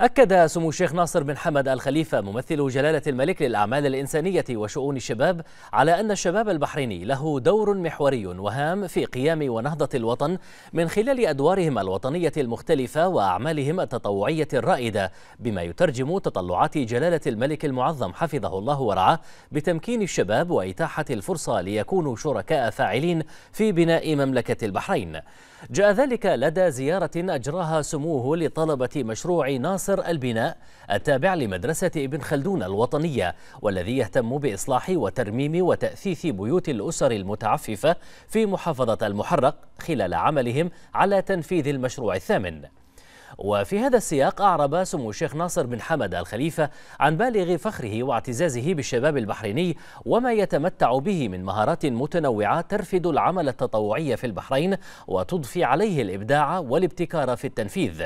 أكد سمو الشيخ ناصر بن حمد الخليفة ممثل جلالة الملك للأعمال الإنسانية وشؤون الشباب على أن الشباب البحريني له دور محوري وهام في قيام ونهضة الوطن من خلال أدوارهم الوطنية المختلفة وأعمالهم التطوعية الرائدة بما يترجم تطلعات جلالة الملك المعظم حفظه الله ورعاه بتمكين الشباب وإتاحة الفرصة ليكونوا شركاء فاعلين في بناء مملكة البحرين جاء ذلك لدى زيارة أجراها سموه لطلبة مشروع ناصر قصر البناء التابع لمدرسة ابن خلدون الوطنية والذي يهتم بإصلاح وترميم وتأثيث بيوت الأسر المتعففة في محافظة المحرق خلال عملهم على تنفيذ المشروع الثامن وفي هذا السياق أعرب سمو الشيخ ناصر بن حمد الخليفة عن بالغ فخره واعتزازه بالشباب البحريني وما يتمتع به من مهارات متنوعة ترفد العمل التطوعي في البحرين وتضفي عليه الإبداع والابتكار في التنفيذ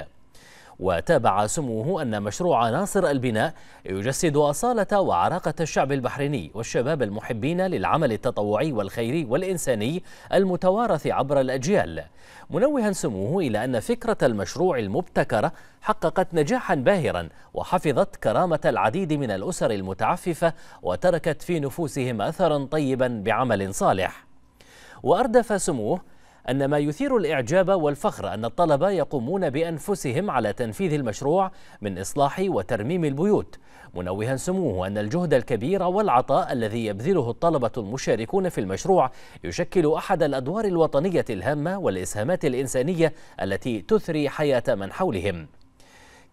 وتابع سموه أن مشروع ناصر البناء يجسد أصالة وعراقة الشعب البحريني والشباب المحبين للعمل التطوعي والخيري والإنساني المتوارث عبر الأجيال منوها سموه إلى أن فكرة المشروع المبتكرة حققت نجاحا باهرا وحفظت كرامة العديد من الأسر المتعففة وتركت في نفوسهم أثرا طيبا بعمل صالح وأردف سموه أن ما يثير الإعجاب والفخر أن الطلبة يقومون بأنفسهم على تنفيذ المشروع من إصلاح وترميم البيوت منوها سموه أن الجهد الكبير والعطاء الذي يبذله الطلبة المشاركون في المشروع يشكل أحد الأدوار الوطنية الهامة والإسهامات الإنسانية التي تثري حياة من حولهم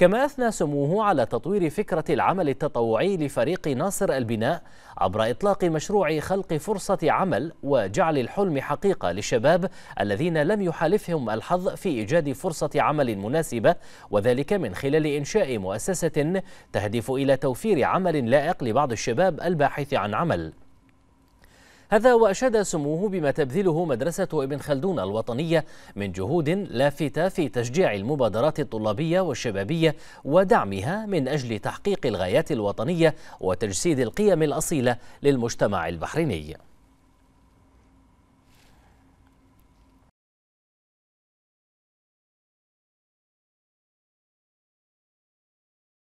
كما أثنى سموه على تطوير فكرة العمل التطوعي لفريق ناصر البناء عبر إطلاق مشروع خلق فرصة عمل وجعل الحلم حقيقة للشباب الذين لم يحالفهم الحظ في إيجاد فرصة عمل مناسبة وذلك من خلال إنشاء مؤسسة تهدف إلى توفير عمل لائق لبعض الشباب الباحث عن عمل هذا وأشاد سموه بما تبذله مدرسة ابن خلدون الوطنية من جهود لافتة في تشجيع المبادرات الطلابية والشبابية ودعمها من أجل تحقيق الغايات الوطنية وتجسيد القيم الأصيلة للمجتمع البحريني